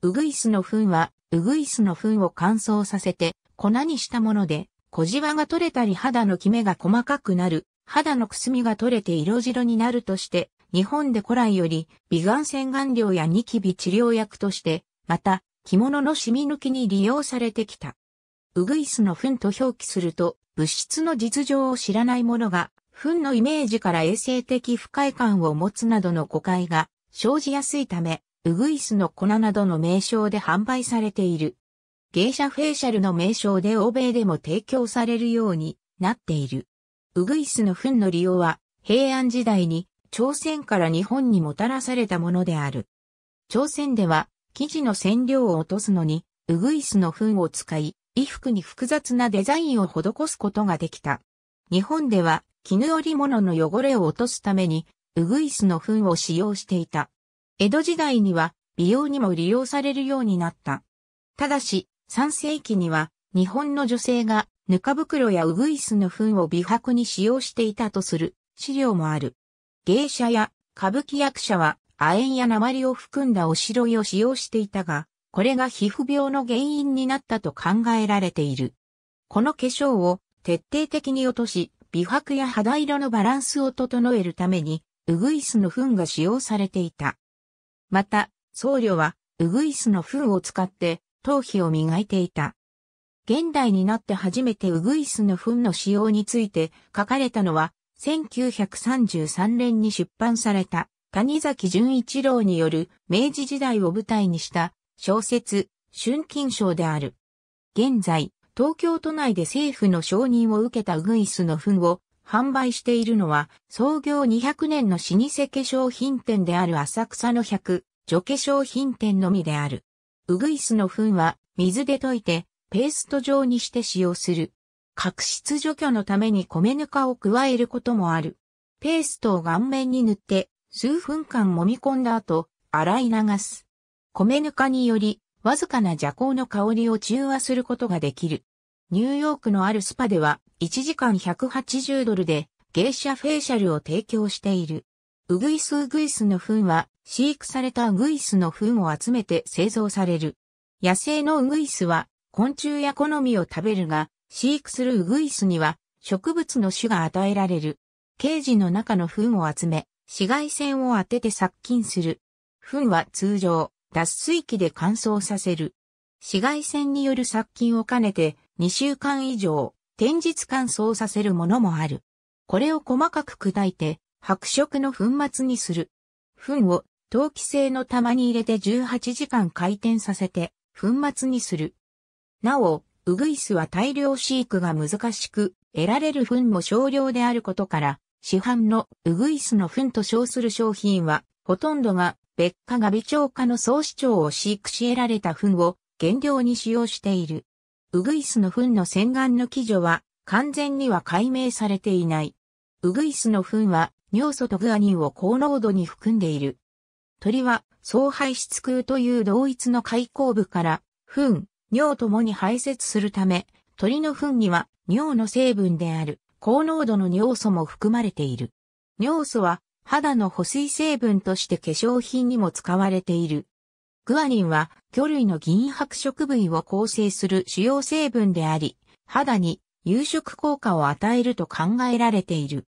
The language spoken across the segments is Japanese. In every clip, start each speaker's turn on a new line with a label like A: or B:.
A: ウグイスの糞は、ウグイスの糞を乾燥させて、粉にしたもので、小じわが取れたり肌のキメが細かくなる、肌のくすみが取れて色白になるとして、日本で古来より、美顔洗顔料やニキビ治療薬として、また、着物の染み抜きに利用されてきた。ウグイスの糞と表記すると、物質の実情を知らない者が、糞のイメージから衛生的不快感を持つなどの誤解が生じやすいため、ウグイスの粉などの名称で販売されている。芸者フェイシャルの名称で欧米でも提供されるようになっている。ウグイスの糞の利用は平安時代に朝鮮から日本にもたらされたものである。朝鮮では生地の染料を落とすのにウグイスの糞を使い、衣服に複雑なデザインを施すことができた。日本では絹織物の汚れを落とすためにウグイスの糞を使用していた。江戸時代には美容にも利用されるようになった。ただし、3世紀には日本の女性がぬか袋やウグイスの糞を美白に使用していたとする資料もある。芸者や歌舞伎役者は亜鉛や鉛を含んだおしろいを使用していたが、これが皮膚病の原因になったと考えられている。この化粧を徹底的に落とし、美白や肌色のバランスを整えるために、ウグイスの糞が使用されていた。また、僧侶は、ウグイスの糞を使って、頭皮を磨いていた。現代になって初めてウグイスの糞の使用について書かれたのは、1933年に出版された、谷崎潤一郎による明治時代を舞台にした小説、春金賞である。現在、東京都内で政府の承認を受けたウグイスの糞を販売しているのは、創業200年の老舗化粧品店である浅草の100、除化粧品店のみである。ウグイスの糞は、水で溶いて、ペースト状にして使用する。角質除去のために米ぬかを加えることもある。ペーストを顔面に塗って、数分間揉み込んだ後、洗い流す。米ぬかにより、わずかな邪行の香りを中和することができる。ニューヨークのあるスパでは1時間180ドルで芸者フェイシャルを提供している。ウグイスウグイスの糞は飼育されたウグイスの糞を集めて製造される。野生のウグイスは昆虫や好みを食べるが、飼育するウグイスには植物の種が与えられる。ケージの中の糞を集め、紫外線を当てて殺菌する。糞は通常、脱水機で乾燥させる。紫外線による殺菌を兼ねて、2週間以上、展日乾燥させるものもある。これを細かく砕いて、白色の粉末にする。粉を陶器製の玉に入れて18時間回転させて、粉末にする。なお、ウグイスは大量飼育が難しく、得られる糞も少量であることから、市販のウグイスの糞と称する商品は、ほとんどが別家が微調化の総市長を飼育し得られた糞を原料に使用している。ウグイスの糞の洗顔の基準は完全には解明されていない。ウグイスの糞は尿素とグアニンを高濃度に含んでいる。鳥は総排出空という同一の開口部から糞、尿ともに排泄するため、鳥の糞には尿の成分である高濃度の尿素も含まれている。尿素は肌の保水成分として化粧品にも使われている。グアニンは魚類の銀白色部位を構成する主要成分であり、肌に夕食効果を与えると考えられている。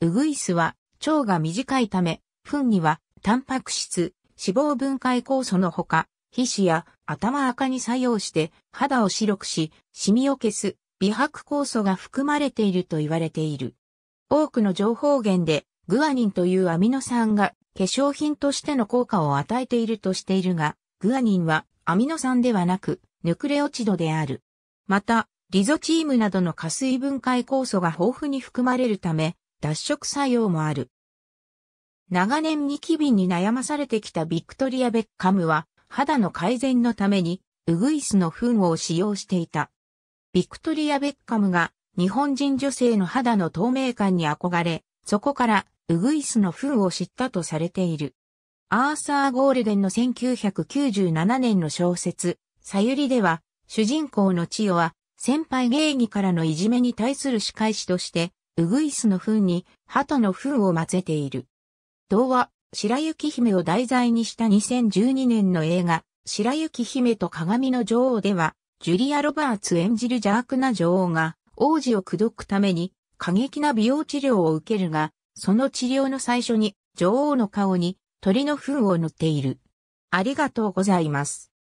A: ウグイスは腸が短いため、糞にはタンパク質、脂肪分解酵素のほか、皮脂や頭赤に作用して肌を白くし、シミを消す美白酵素が含まれていると言われている。多くの情報源でグアニンというアミノ酸が化粧品としての効果を与えているとしているが、グアニンはアミノ酸ではなく、ヌクレオチドである。また、リゾチームなどの加水分解酵素が豊富に含まれるため、脱色作用もある。長年ニキビに悩まされてきたビクトリア・ベッカムは、肌の改善のために、ウグイスの糞を使用していた。ビクトリア・ベッカムが日本人女性の肌の透明感に憧れ、そこからウグイスの糞を知ったとされている。アーサー・ゴールデンの1997年の小説、さゆりでは、主人公の千代は、先輩芸妓からのいじめに対する仕返しとして、ウグイスの糞に、鳩の糞を混ぜている。童話、白雪姫を題材にした2012年の映画、白雪姫と鏡の女王では、ジュリア・ロバーツ演じる邪悪な女王が、王子を口説くために、過激な美容治療を受けるが、その治療の最初に女王の顔に鳥の糞を塗っている。ありがとうございます。